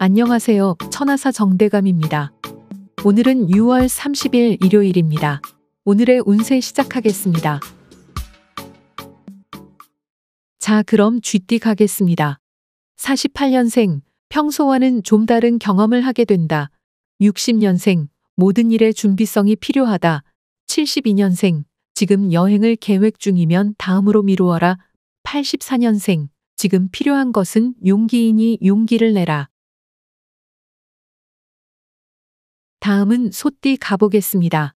안녕하세요. 천하사 정대감입니다. 오늘은 6월 30일 일요일입니다. 오늘의 운세 시작하겠습니다. 자, 그럼 쥐띠 가겠습니다. 48년생, 평소와는 좀 다른 경험을 하게 된다. 60년생, 모든 일의 준비성이 필요하다. 72년생, 지금 여행을 계획 중이면 다음으로 미루어라. 84년생, 지금 필요한 것은 용기이니 용기를 내라. 다음은 소띠 가보겠습니다.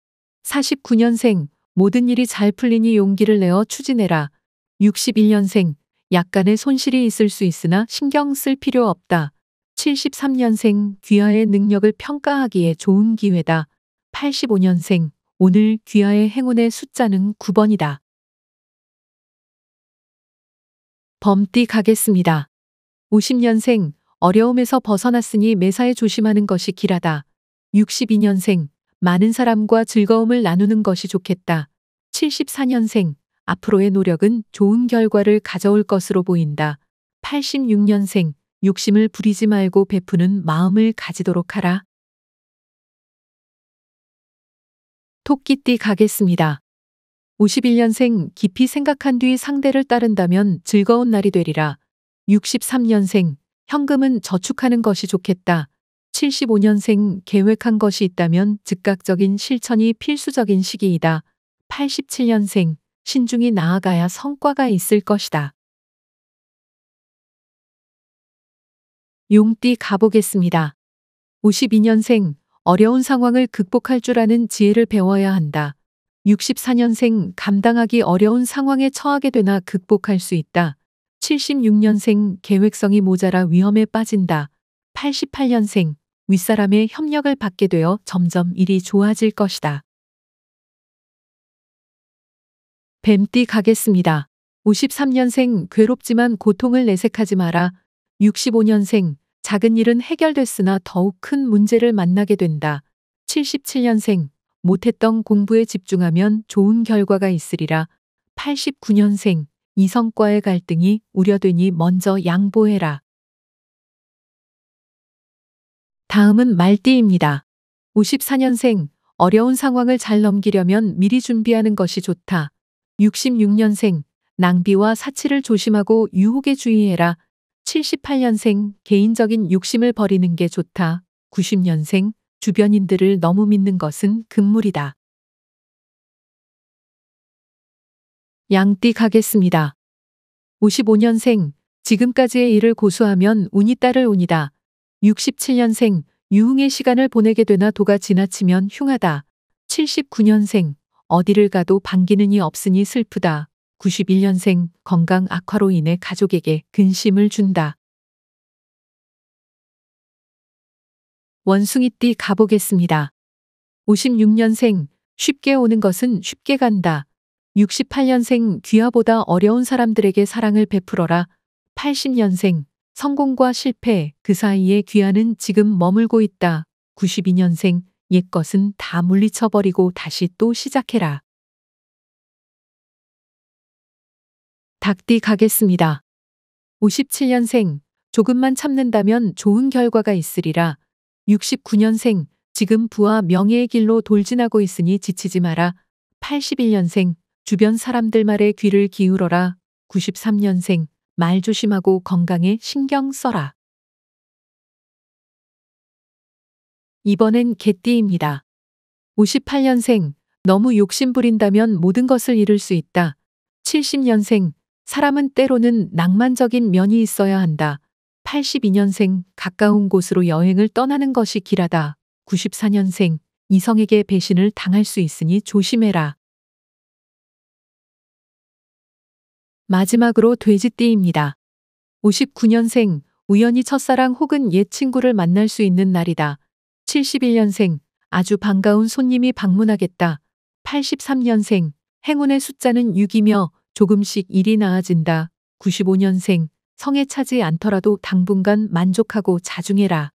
49년생, 모든 일이 잘 풀리니 용기를 내어 추진해라. 61년생, 약간의 손실이 있을 수 있으나 신경 쓸 필요 없다. 73년생, 귀하의 능력을 평가하기에 좋은 기회다. 85년생, 오늘 귀하의 행운의 숫자는 9번이다. 범띠 가겠습니다. 50년생, 어려움에서 벗어났으니 매사에 조심하는 것이 길하다. 62년생, 많은 사람과 즐거움을 나누는 것이 좋겠다. 74년생, 앞으로의 노력은 좋은 결과를 가져올 것으로 보인다. 86년생, 욕심을 부리지 말고 베푸는 마음을 가지도록 하라. 토끼띠 가겠습니다. 51년생 깊이 생각한 뒤 상대를 따른다면 즐거운 날이 되리라. 63년생 현금은 저축하는 것이 좋겠다. 75년생 계획한 것이 있다면 즉각적인 실천이 필수적인 시기이다. 87년생 신중히 나아가야 성과가 있을 것이다. 용띠 가보겠습니다. 52년생 어려운 상황을 극복할 줄 아는 지혜를 배워야 한다. 64년생 감당하기 어려운 상황에 처하게 되나 극복할 수 있다. 76년생 계획성이 모자라 위험에 빠진다. 88년생 윗사람의 협력을 받게 되어 점점 일이 좋아질 것이다. 뱀띠 가겠습니다. 53년생 괴롭지만 고통을 내색하지 마라. 65년생 작은 일은 해결됐으나 더욱 큰 문제를 만나게 된다. 77년생 못했던 공부에 집중하면 좋은 결과가 있으리라. 89년생 이성과의 갈등이 우려되니 먼저 양보해라. 다음은 말띠입니다. 54년생, 어려운 상황을 잘 넘기려면 미리 준비하는 것이 좋다. 66년생, 낭비와 사치를 조심하고 유혹에 주의해라. 78년생, 개인적인 욕심을 버리는 게 좋다. 90년생, 주변인들을 너무 믿는 것은 금물이다. 양띠 가겠습니다. 55년생, 지금까지의 일을 고수하면 운이 따를 운이다. 67년생 유흥의 시간을 보내게 되나 도가 지나치면 흉하다. 79년생 어디를 가도 반기는 이 없으니 슬프다. 91년생 건강 악화로 인해 가족에게 근심을 준다. 원숭이띠 가보겠습니다. 56년생 쉽게 오는 것은 쉽게 간다. 68년생 귀하보다 어려운 사람들에게 사랑을 베풀어라. 80년생 성공과 실패, 그 사이에 귀하는 지금 머물고 있다. 92년생, 옛것은 다 물리쳐버리고 다시 또 시작해라. 닭띠 가겠습니다. 57년생, 조금만 참는다면 좋은 결과가 있으리라. 69년생, 지금 부와 명예의 길로 돌진하고 있으니 지치지 마라. 81년생, 주변 사람들 말에 귀를 기울어라. 93년생, 말 조심하고 건강에 신경 써라. 이번엔 개띠입니다. 58년생, 너무 욕심 부린다면 모든 것을 잃을 수 있다. 70년생, 사람은 때로는 낭만적인 면이 있어야 한다. 82년생, 가까운 곳으로 여행을 떠나는 것이 길하다. 94년생, 이성에게 배신을 당할 수 있으니 조심해라. 마지막으로 돼지띠입니다. 59년생, 우연히 첫사랑 혹은 옛 친구를 만날 수 있는 날이다. 71년생, 아주 반가운 손님이 방문하겠다. 83년생, 행운의 숫자는 6이며 조금씩 일이 나아진다. 95년생, 성에 차지 않더라도 당분간 만족하고 자중해라.